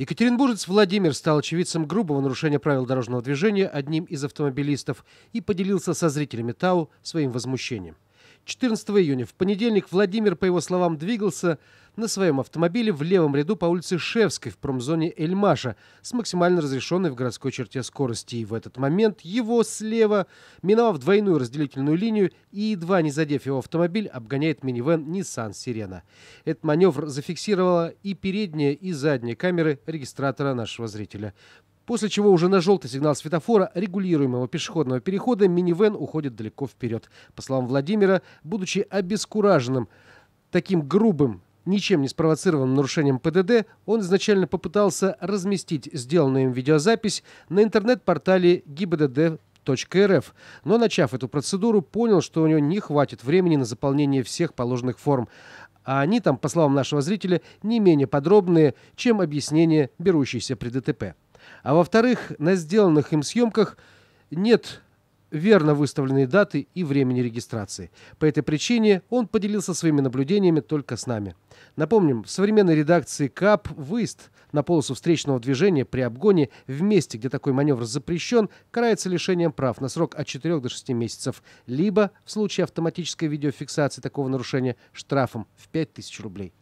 Екатеринбуржец Владимир стал очевидцем грубого нарушения правил дорожного движения одним из автомобилистов и поделился со зрителями ТАУ своим возмущением. 14 июня в понедельник Владимир, по его словам, двигался на своем автомобиле в левом ряду по улице Шевской в промзоне Эльмаша с максимально разрешенной в городской черте скорости. И в этот момент его слева, миновав двойную разделительную линию и едва не задев его автомобиль, обгоняет минивэн Nissan Sirena. Этот маневр зафиксировала и передняя, и задняя камеры регистратора нашего зрителя. После чего уже на желтый сигнал светофора регулируемого пешеходного перехода минивэн уходит далеко вперед. По словам Владимира, будучи обескураженным таким грубым ничем не спровоцированным нарушением ПДД, он изначально попытался разместить сделанную им видеозапись на интернет-портале ГИБДД .рф, но, начав эту процедуру, понял, что у него не хватит времени на заполнение всех положенных форм. А они там, по словам нашего зрителя, не менее подробные, чем объяснение, берущиеся при ДТП. А во-вторых, на сделанных им съемках нет верно выставленной даты и времени регистрации. По этой причине он поделился своими наблюдениями только с нами. Напомним, в современной редакции КАП выезд на полосу встречного движения при обгоне в месте, где такой маневр запрещен, карается лишением прав на срок от 4 до 6 месяцев, либо в случае автоматической видеофиксации такого нарушения штрафом в 5000 рублей.